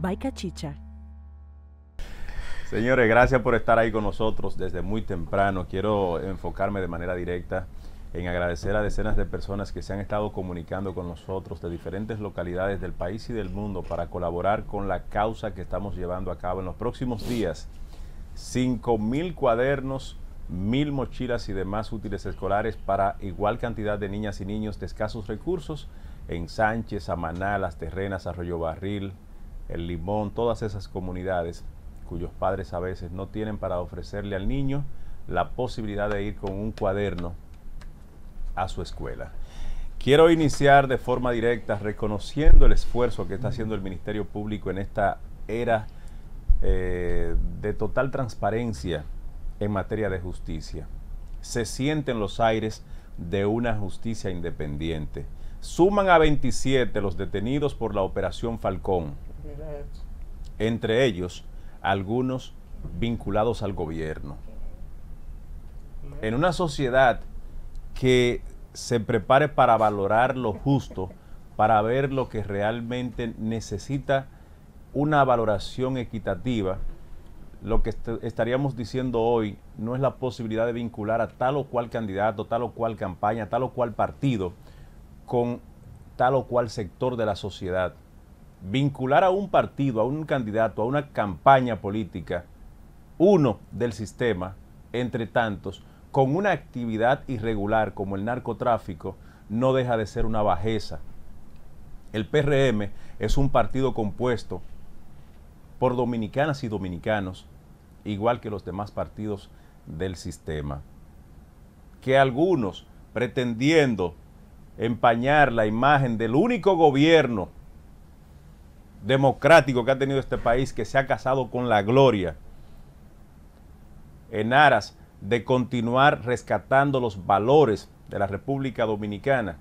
Bye, cachicha. Señores, gracias por estar ahí con nosotros desde muy temprano. Quiero enfocarme de manera directa en agradecer a decenas de personas que se han estado comunicando con nosotros de diferentes localidades del país y del mundo para colaborar con la causa que estamos llevando a cabo en los próximos días. 5.000 cuadernos, 1.000 mochilas y demás útiles escolares para igual cantidad de niñas y niños de escasos recursos en Sánchez, Amaná, Las Terrenas, Arroyo Barril, El Limón, todas esas comunidades cuyos padres a veces no tienen para ofrecerle al niño la posibilidad de ir con un cuaderno a su escuela. Quiero iniciar de forma directa reconociendo el esfuerzo que está haciendo el Ministerio Público en esta era eh, de total transparencia en materia de justicia. Se sienten los aires de una justicia independiente. Suman a 27 los detenidos por la operación Falcón. Entre ellos, algunos vinculados al gobierno. En una sociedad que se prepare para valorar lo justo, para ver lo que realmente necesita una valoración equitativa, lo que estaríamos diciendo hoy no es la posibilidad de vincular a tal o cual candidato, tal o cual campaña, tal o cual partido con tal o cual sector de la sociedad. Vincular a un partido, a un candidato, a una campaña política, uno del sistema, entre tantos, con una actividad irregular como el narcotráfico, no deja de ser una bajeza. El PRM es un partido compuesto por dominicanas y dominicanos, igual que los demás partidos del sistema. Que algunos, pretendiendo empañar la imagen del único gobierno democrático que ha tenido este país que se ha casado con la gloria en aras de continuar rescatando los valores de la República Dominicana.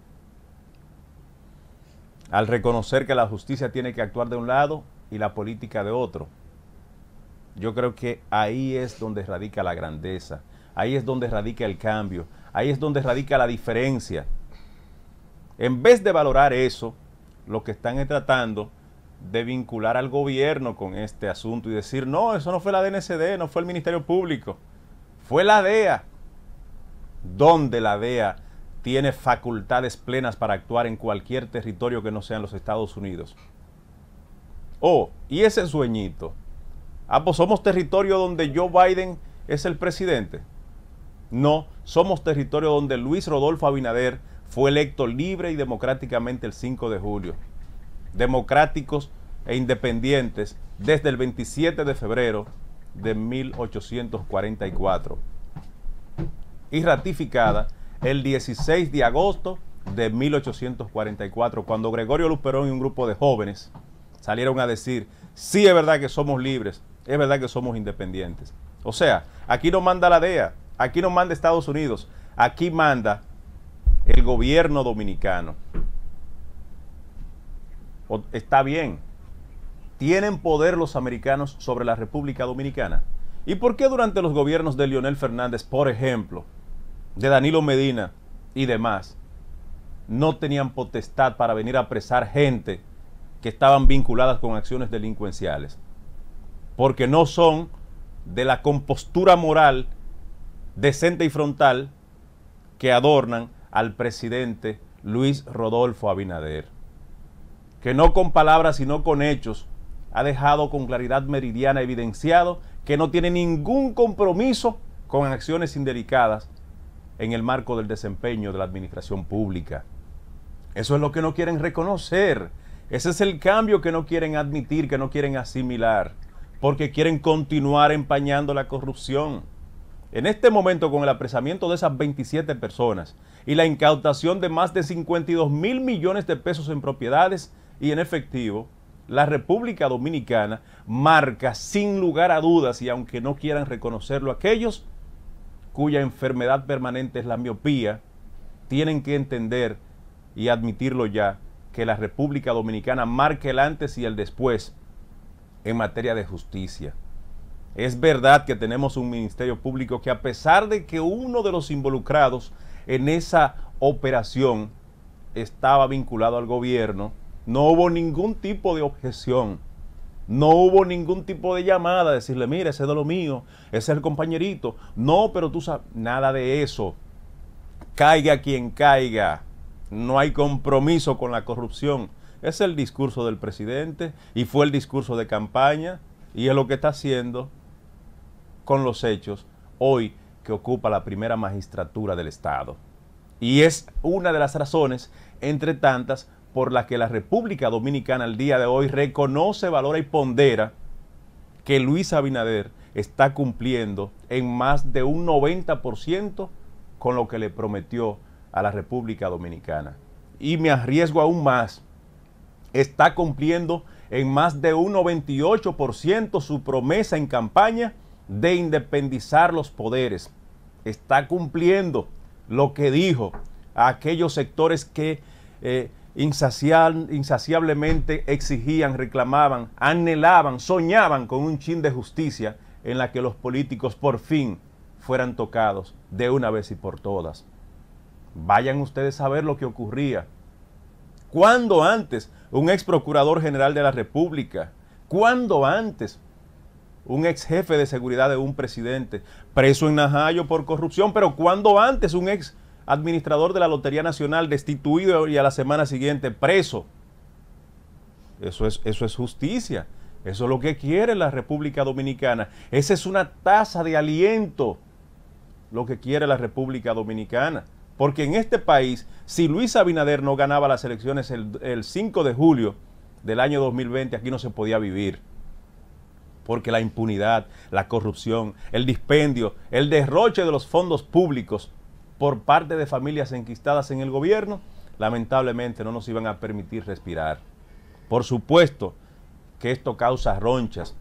Al reconocer que la justicia tiene que actuar de un lado y la política de otro. Yo creo que ahí es donde radica la grandeza, ahí es donde radica el cambio, ahí es donde radica la diferencia. En vez de valorar eso, lo que están es tratando de vincular al gobierno con este asunto y decir, no, eso no fue la DNCD, no fue el Ministerio Público, fue la DEA, donde la DEA tiene facultades plenas para actuar en cualquier territorio que no sean los Estados Unidos. Oh, y ese sueñito. Ah, pues somos territorio donde Joe Biden es el presidente. No, somos territorio donde Luis Rodolfo Abinader fue electo libre y democráticamente el 5 de julio. Democráticos e independientes desde el 27 de febrero de 1844 y ratificada el 16 de agosto de 1844, cuando Gregorio Luperón y un grupo de jóvenes salieron a decir, sí es verdad que somos libres, es verdad que somos independientes. O sea, aquí no manda la DEA, aquí no manda Estados Unidos, aquí manda el gobierno dominicano. está bien. ¿Tienen poder los americanos sobre la República Dominicana? ¿Y por qué durante los gobiernos de Lionel Fernández, por ejemplo, de Danilo Medina y demás, no tenían potestad para venir a apresar gente que estaban vinculadas con acciones delincuenciales? Porque no son de la compostura moral decente y frontal que adornan al presidente Luis Rodolfo Abinader, que no con palabras sino con hechos ha dejado con claridad meridiana evidenciado que no tiene ningún compromiso con acciones indelicadas en el marco del desempeño de la administración pública. Eso es lo que no quieren reconocer. Ese es el cambio que no quieren admitir, que no quieren asimilar, porque quieren continuar empañando la corrupción. En este momento, con el apresamiento de esas 27 personas, y la incautación de más de 52 mil millones de pesos en propiedades y en efectivo, la República Dominicana marca sin lugar a dudas, y aunque no quieran reconocerlo aquellos cuya enfermedad permanente es la miopía, tienen que entender y admitirlo ya, que la República Dominicana marca el antes y el después en materia de justicia. Es verdad que tenemos un Ministerio Público que a pesar de que uno de los involucrados en esa operación estaba vinculado al gobierno, no hubo ningún tipo de objeción. No hubo ningún tipo de llamada, decirle, mira, ese es de lo mío, ese es el compañerito. No, pero tú sabes, nada de eso. Caiga quien caiga. No hay compromiso con la corrupción. Es el discurso del presidente y fue el discurso de campaña y es lo que está haciendo con los hechos hoy que ocupa la primera magistratura del Estado. Y es una de las razones, entre tantas, por la que la República Dominicana al día de hoy reconoce, valora y pondera que Luis Abinader está cumpliendo en más de un 90% con lo que le prometió a la República Dominicana. Y me arriesgo aún más, está cumpliendo en más de un 98% su promesa en campaña de independizar los poderes, está cumpliendo lo que dijo a aquellos sectores que eh, insaciablemente exigían, reclamaban, anhelaban, soñaban con un chin de justicia en la que los políticos por fin fueran tocados de una vez y por todas. Vayan ustedes a ver lo que ocurría. ¿Cuándo antes un ex procurador general de la República? ¿Cuándo antes un ex jefe de seguridad de un presidente, preso en Najayo por corrupción, pero cuando antes un ex administrador de la Lotería Nacional destituido y a la semana siguiente preso. Eso es, eso es justicia, eso es lo que quiere la República Dominicana, esa es una tasa de aliento lo que quiere la República Dominicana. Porque en este país, si Luis Abinader no ganaba las elecciones el, el 5 de julio del año 2020, aquí no se podía vivir porque la impunidad, la corrupción, el dispendio, el derroche de los fondos públicos por parte de familias enquistadas en el gobierno, lamentablemente no nos iban a permitir respirar. Por supuesto que esto causa ronchas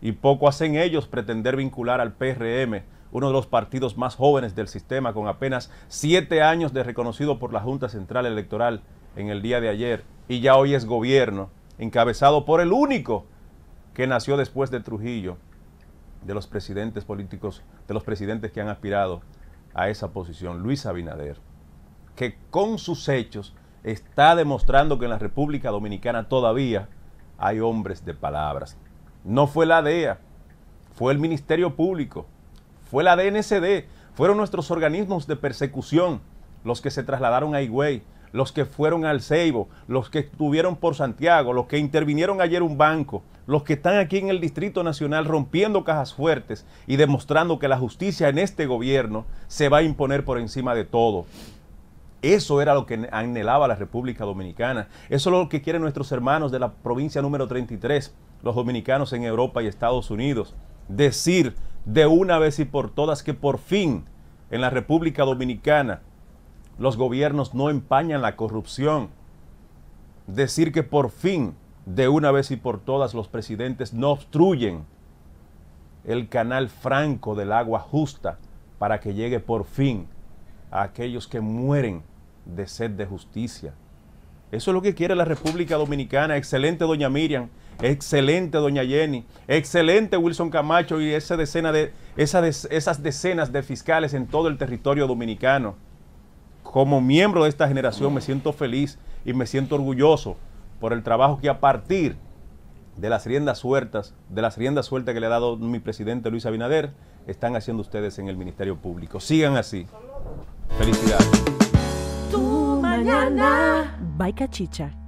y poco hacen ellos pretender vincular al PRM, uno de los partidos más jóvenes del sistema, con apenas siete años de reconocido por la Junta Central Electoral en el día de ayer y ya hoy es gobierno, encabezado por el único que nació después de Trujillo, de los presidentes políticos, de los presidentes que han aspirado a esa posición, Luis Abinader, que con sus hechos está demostrando que en la República Dominicana todavía hay hombres de palabras. No fue la DEA, fue el Ministerio Público, fue la DNCD, fueron nuestros organismos de persecución los que se trasladaron a Higüey, los que fueron al Ceibo, los que estuvieron por Santiago, los que intervinieron ayer un banco, los que están aquí en el Distrito Nacional rompiendo cajas fuertes y demostrando que la justicia en este gobierno se va a imponer por encima de todo. Eso era lo que anhelaba la República Dominicana. Eso es lo que quieren nuestros hermanos de la provincia número 33, los dominicanos en Europa y Estados Unidos. Decir de una vez y por todas que por fin en la República Dominicana los gobiernos no empañan la corrupción. Decir que por fin, de una vez y por todas, los presidentes no obstruyen el canal franco del agua justa para que llegue por fin a aquellos que mueren de sed de justicia. Eso es lo que quiere la República Dominicana. Excelente doña Miriam, excelente doña Jenny, excelente Wilson Camacho y esa decena de, de, esas decenas de fiscales en todo el territorio dominicano como miembro de esta generación me siento feliz y me siento orgulloso por el trabajo que a partir de las riendas sueltas, de las riendas sueltas que le ha dado mi presidente Luis Abinader, están haciendo ustedes en el Ministerio Público. Sigan así. Felicidades. Tu mañana. Chicha.